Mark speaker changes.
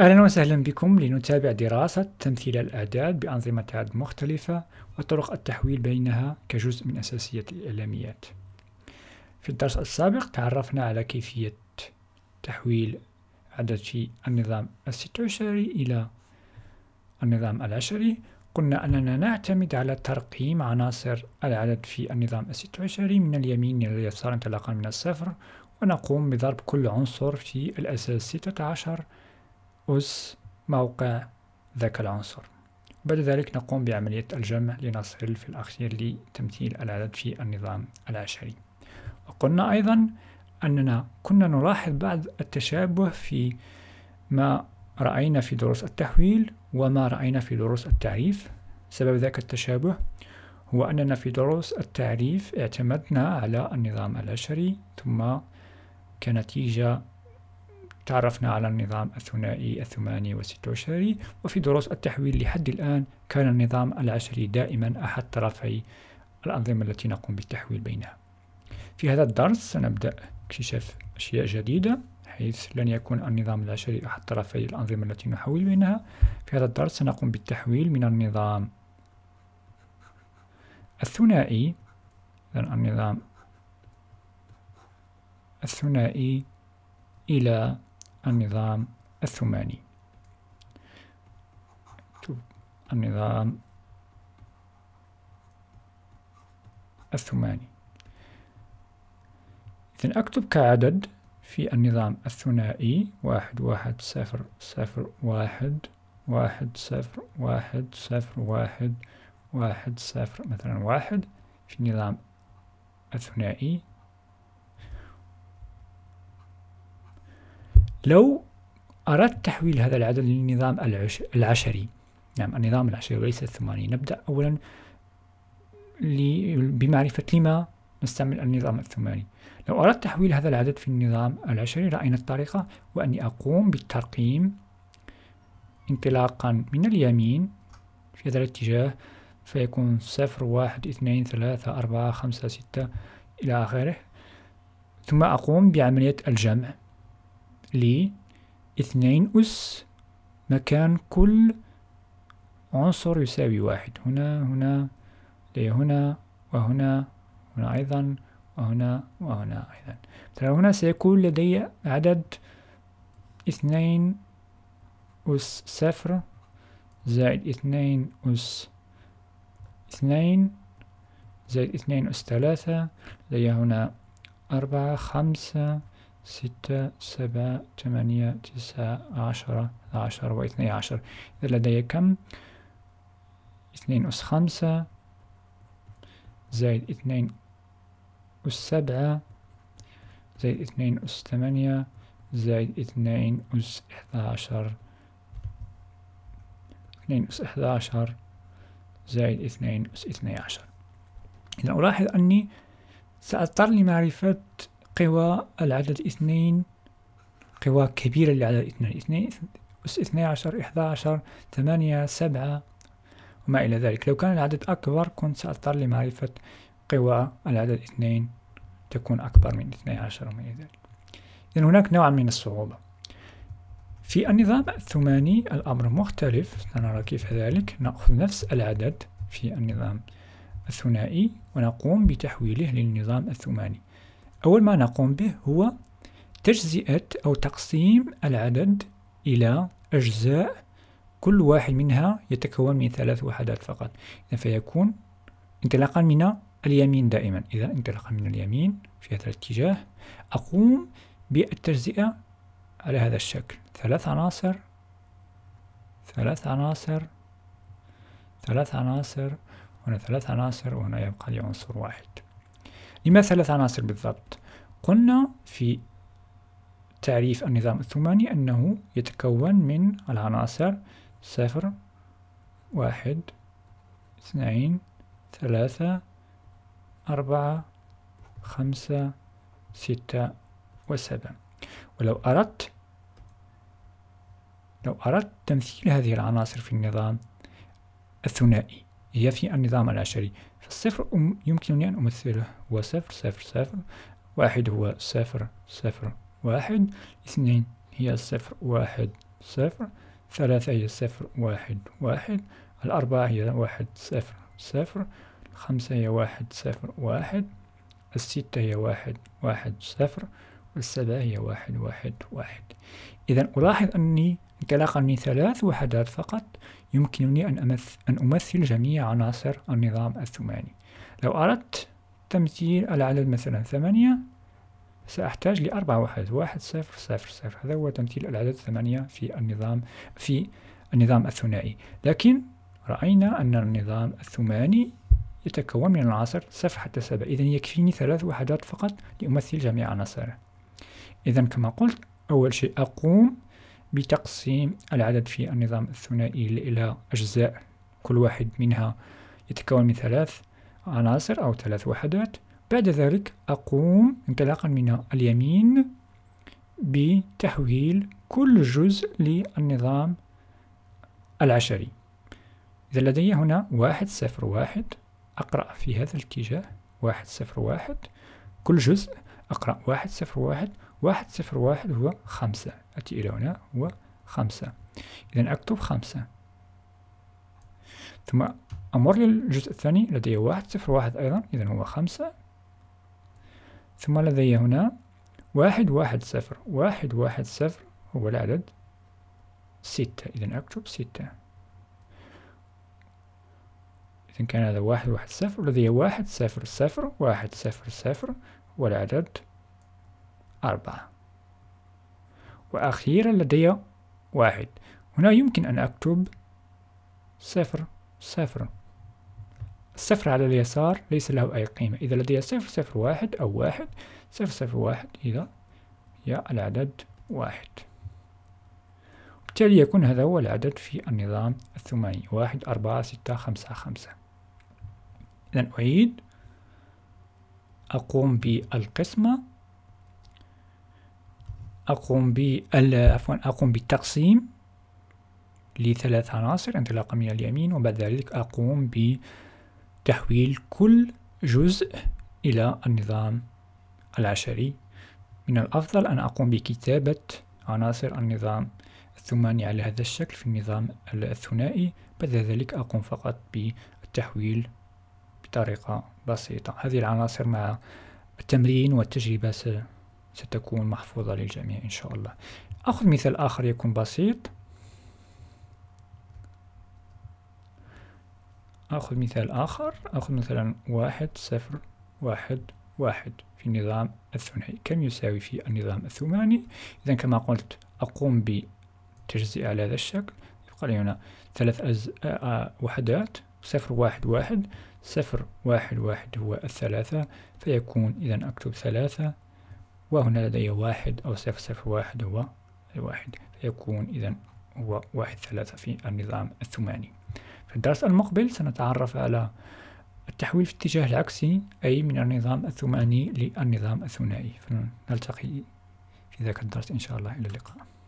Speaker 1: أهلا وسهلا بكم لنتابع دراسة تمثيل الأعداد بأنظمة عد مختلفة وطرق التحويل بينها كجزء من أساسية الإعلاميات في الدرس السابق تعرفنا على كيفية تحويل عدد في النظام الست عشري إلى النظام العشري قلنا أننا نعتمد على ترقيم عناصر العدد في النظام الست عشري من اليمين إلى اليسار انطلاقا من الصفر ونقوم بضرب كل عنصر في الأساس ستة عشر أس موقع ذاك العنصر بعد ذلك نقوم بعملية الجمع لنصل في الأخير لتمثيل العدد في النظام العشري وقلنا أيضا أننا كنا نلاحظ بعض التشابه في ما رأينا في دروس التحويل وما رأينا في دروس التعريف سبب ذاك التشابه هو أننا في دروس التعريف اعتمدنا على النظام العشري ثم كنتيجة تعرفنا على النظام الثنائي الثماني والستة عشري وفي دروس التحويل لحد الآن كان النظام العشري دائما أحد طرفي الأنظمة التي نقوم بالتحويل بينها في هذا الدرس سنبدأ اكتشاف أشياء جديدة حيث لن يكون النظام العشري أحد طرفي الأنظمة التي نحول بينها في هذا الدرس سنقوم بالتحويل من النظام الثنائي النظام الثنائي إلى النظام الثماني النظام الثماني إذن أكتب كعدد في النظام الثنائي واحد واحد صفر صفر واحد واحد صفر واحد صفر واحد واحد صفر مثلا واحد في النظام الثنائي لو أردت تحويل هذا العدد للنظام العش... العشري نعم النظام العشري وليس الثماني نبدأ أولا لي... بمعرفة لما نستعمل النظام الثماني لو أردت تحويل هذا العدد في النظام العشري رأينا الطريقة وأني أقوم بالترقيم انطلاقا من اليمين في هذا الاتجاه فيكون صفر واحد اثنين ثلاثة أربعة خمسة ستة إلى آخره ثم أقوم بعملية الجمع لاثنين أس مكان كل عنصر يساوي واحد هنا هنا هنا وهنا هنا أيضا وهنا وهنا أيضا ترى هنا سيكون لدي عدد اثنين أس صفر زائد اثنين أس اثنين زائد اثنين أس ثلاثة لدي هنا أربعة خمسة ستة سبعة ثمانية تسعة عشرة عشر واثني عشر إذا لدي كم اثنين أس خمسة زائد اثنين أس سبعة زائد اثنين أس ثمانية زائد اثنين أس إحدى عشر اثنين أس إحدى عشر زائد اثنين أس اثني عشر إذا ألاحظ أني سأضطر لمعرفة قوى العدد اثنين قوى كبيرة للعدد اثنين اثنين اثني عشر احدى عشر ثمانية سبعة وما إلى ذلك لو كان العدد أكبر كنت سأضطر لمعرفة قوى العدد اثنين تكون أكبر من اثني عشر وما إلى ذلك إذن هناك نوع من الصعوبة في النظام الثماني الأمر مختلف سنرى كيف ذلك نأخذ نفس العدد في النظام الثنائي ونقوم بتحويله للنظام الثماني أول ما نقوم به هو تجزئة أو تقسيم العدد إلى أجزاء كل واحد منها يتكون من ثلاث وحدات فقط فيكون انطلاقا من اليمين دائما إذا انطلاقا من اليمين في هذا الاتجاه أقوم بالتجزئة على هذا الشكل ثلاث عناصر ثلاث عناصر ثلاث عناصر هنا ثلاث عناصر وهنا يبقى لي عنصر واحد لماذا ثلاث عناصر بالضبط؟ قلنا في تعريف النظام الثماني أنه يتكون من العناصر صفر واحد اثنين ثلاثة أربعة خمسة ستة وسبعة ولو أردت لو أردت تمثيل هذه العناصر في النظام الثنائي هي في النظام العشري فالصفر يمكنني أن أمثله هو صفر صفر صفر واحد هو صفر صفر واحد اثنين هي صفر واحد صفر ثلاثة هي صفر واحد واحد الأربعة هي واحد صفر صفر الخمسة هي واحد صفر واحد الستة هي واحد واحد صفر والسبعة هي واحد واحد واحد إذا ألاحظ أني انطلاقا من ثلاث وحدات فقط يمكنني أن أمثل, أن أمثل جميع عناصر النظام الثماني لو أردت تمثيل العدد مثلا ثمانية سأحتاج لأربع وحدات واحد صفر صفر صفر هذا هو تمثيل العدد ثمانية في النظام في النظام الثنائي لكن رأينا أن النظام الثماني يتكون من العناصر صفر حتى سبعة إذا يكفيني ثلاث وحدات فقط لأمثل جميع عناصره إذا كما قلت أول شيء أقوم بتقسيم العدد في النظام الثنائي إلى أجزاء كل واحد منها يتكون من ثلاث عناصر أو ثلاث وحدات بعد ذلك أقوم انطلاقا من اليمين بتحويل كل جزء للنظام العشري إذا لدي هنا واحد صفر واحد أقرأ في هذا الاتجاه واحد صفر واحد كل جزء أقرأ واحد صفر واحد واحد صفر واحد هو خمسة أتي إلى هنا هو خمسة إذا أكتب خمسة ثم أمر للجزء الثاني لدي واحد صفر واحد أيضا إذا هو خمسة ثم لدي هنا واحد واحد صفر واحد واحد صفر هو العدد ستة إذا أكتب ستة إذا كان هذا واحد واحد صفر لدي واحد صفر صفر واحد صفر صفر والعدد أربعة وأخيرا لدي واحد هنا يمكن أن أكتب صفر صفر الصفر على اليسار ليس له أي قيمة إذا لدي صفر صفر واحد أو واحد صفر صفر واحد إذا يا العدد واحد وبالتالي يكون هذا هو العدد في النظام الثماني واحد أربعة ستة خمسة خمسة إذا أعيد أقوم بالقسمة أقوم بال عفوا أقوم بالتقسيم لثلاث عناصر انطلاقا من اليمين وبعد ذلك أقوم بتحويل كل جزء إلى النظام العشري من الأفضل أن أقوم بكتابة عناصر النظام الثماني على هذا الشكل في النظام الثنائي بعد ذلك أقوم فقط بالتحويل بطريقة بسيطة هذه العناصر مع التمرين والتجربة ستكون محفوظة للجميع إن شاء الله أخذ مثال آخر يكون بسيط أخذ مثال آخر أخذ مثلا واحد صفر واحد واحد في النظام الثنائي كم يساوي في النظام الثماني إذا كما قلت أقوم بتجزئة على هذا الشكل يبقى لي هنا ثلاث أز... آه، آه، وحدات صفر واحد واحد صفر واحد واحد هو الثلاثة فيكون إذا أكتب ثلاثة وهنا لدي واحد أو صفر صفر واحد هو الواحد فيكون إذا هو واحد ثلاثة في النظام الثماني في الدرس المقبل سنتعرف على التحويل في الاتجاه العكسي أي من النظام الثماني للنظام الثنائي فنلتقي في ذاك الدرس إن شاء الله إلى اللقاء